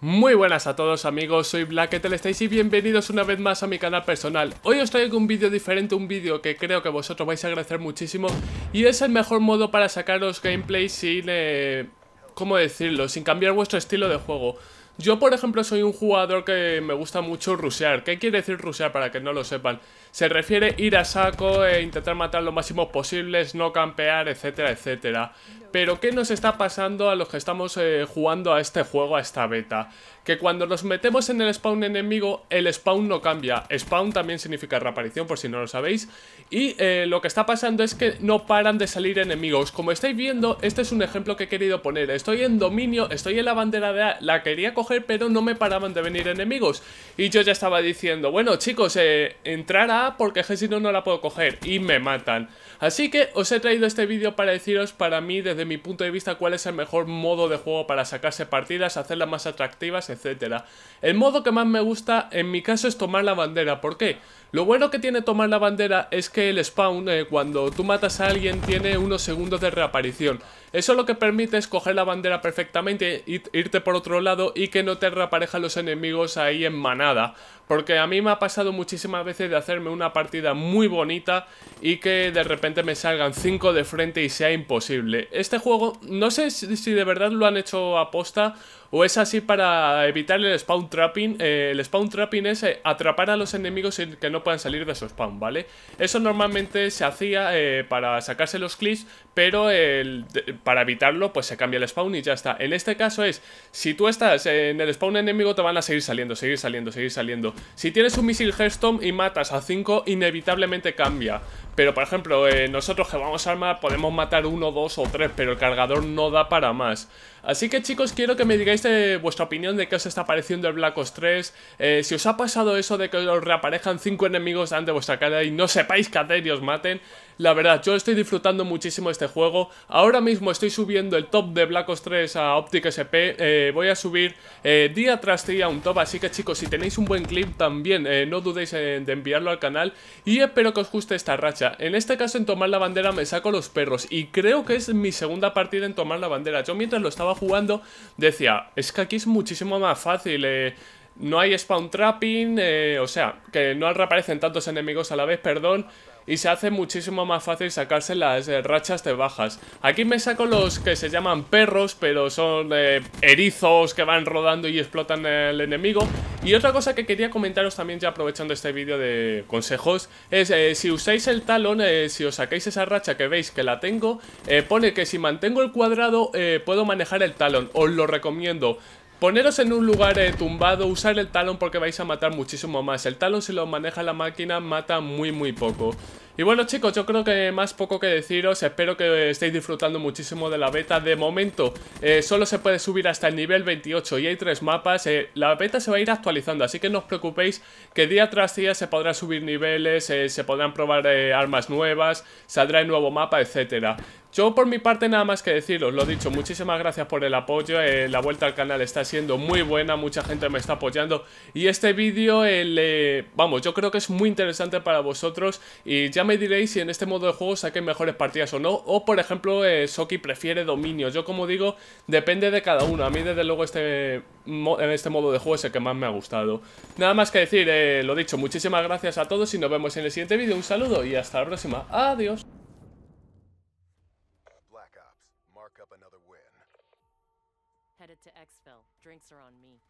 Muy buenas a todos amigos, soy Blacketel estáis y bienvenidos una vez más a mi canal personal. Hoy os traigo un vídeo diferente, un vídeo que creo que vosotros vais a agradecer muchísimo y es el mejor modo para sacaros gameplay sin... Eh, ¿Cómo decirlo? Sin cambiar vuestro estilo de juego. Yo, por ejemplo, soy un jugador que me gusta mucho rusear. ¿Qué quiere decir rusear para que no lo sepan? Se refiere ir a saco e intentar matar lo máximo posible, no campear, etcétera, etcétera. Pero ¿qué nos está pasando a los que estamos eh, jugando a este juego, a esta beta? Que cuando nos metemos en el spawn enemigo, el spawn no cambia. Spawn también significa reaparición, por si no lo sabéis. Y eh, lo que está pasando es que no paran de salir enemigos. Como estáis viendo, este es un ejemplo que he querido poner. Estoy en dominio, estoy en la bandera de A, la quería coger pero no me paraban de venir enemigos. Y yo ya estaba diciendo, bueno chicos, eh, entrar a porque si no, no la puedo coger. Y me matan. Así que os he traído este vídeo para deciros para mí, desde mi punto de vista, cuál es el mejor modo de juego para sacarse partidas, hacerlas más atractivas, etcétera El modo que más me gusta, en mi caso, es tomar la bandera. ¿Por qué? Lo bueno que tiene tomar la bandera es que el spawn, eh, cuando tú matas a alguien, tiene unos segundos de reaparición. Eso lo que permite es coger la bandera perfectamente, irte por otro lado y que no te reaparejan los enemigos ahí en manada. Porque a mí me ha pasado muchísimas veces de hacerme una partida muy bonita y que de repente me salgan 5 de frente y sea imposible. Este juego, no sé si de verdad lo han hecho a posta. ¿O es así para evitar el spawn trapping? Eh, el spawn trapping es eh, atrapar a los enemigos sin que no puedan salir de su spawn, ¿vale? Eso normalmente se hacía eh, para sacarse los clips, pero para evitarlo pues se cambia el spawn y ya está. En este caso es, si tú estás en el spawn enemigo te van a seguir saliendo, seguir saliendo, seguir saliendo. Si tienes un misil Hearthstone y matas a 5, inevitablemente cambia. Pero por ejemplo, nosotros que vamos a armar podemos matar uno, dos o tres, pero el cargador no da para más. Así que chicos, quiero que me digáis de vuestra opinión de qué os está pareciendo el Black Ops 3. Eh, si os ha pasado eso de que os reaparejan 5 enemigos ante de vuestra cara y no sepáis qué hacer y os maten. La verdad, yo estoy disfrutando muchísimo este juego. Ahora mismo estoy subiendo el top de Black Ops 3 a Optic SP. Eh, voy a subir eh, día tras día un top, así que chicos, si tenéis un buen clip también, eh, no dudéis en, de enviarlo al canal. Y espero que os guste esta racha. En este caso, en tomar la bandera me saco los perros. Y creo que es mi segunda partida en tomar la bandera. Yo mientras lo estaba jugando decía, es que aquí es muchísimo más fácil no hay spawn trapping, o sea, que no reaparecen tantos enemigos a la vez, perdón y se hace muchísimo más fácil sacarse las eh, rachas de bajas. Aquí me saco los que se llaman perros, pero son eh, erizos que van rodando y explotan el enemigo. Y otra cosa que quería comentaros también ya aprovechando este vídeo de consejos es eh, si usáis el talón, si os sacáis esa racha que veis que la tengo, pone que si mantengo el cuadrado puedo manejar el talón. Os lo recomiendo. Poneros en un lugar eh, tumbado, usar el talón porque vais a matar muchísimo más. El talón si lo maneja la máquina mata muy muy poco. Y bueno chicos, yo creo que más poco que deciros, espero que estéis disfrutando muchísimo de la beta. De momento, eh, solo se puede subir hasta el nivel 28 y hay tres mapas. Eh, la beta se va a ir actualizando, así que no os preocupéis que día tras día se podrá subir niveles, se podrán probar armas nuevas, saldrá el nuevo mapa, etcétera. Yo por mi parte nada más que deciros, lo dicho, muchísimas gracias por el apoyo, eh, la vuelta al canal está siendo muy buena, mucha gente me está apoyando y este vídeo, eh, vamos, yo creo que es muy interesante para vosotros y ya me diréis si en este modo de juego saqué mejores partidas o no, o por ejemplo eh, Soki prefiere dominio, yo como digo, depende de cada uno, a mí desde luego este, en este modo de juego es el que más me ha gustado. Nada más que decir, lo dicho, muchísimas gracias a todos y nos vemos en el siguiente vídeo, un saludo y hasta la próxima, adiós. mark up another win. Headed to Xville. Drinks are on me.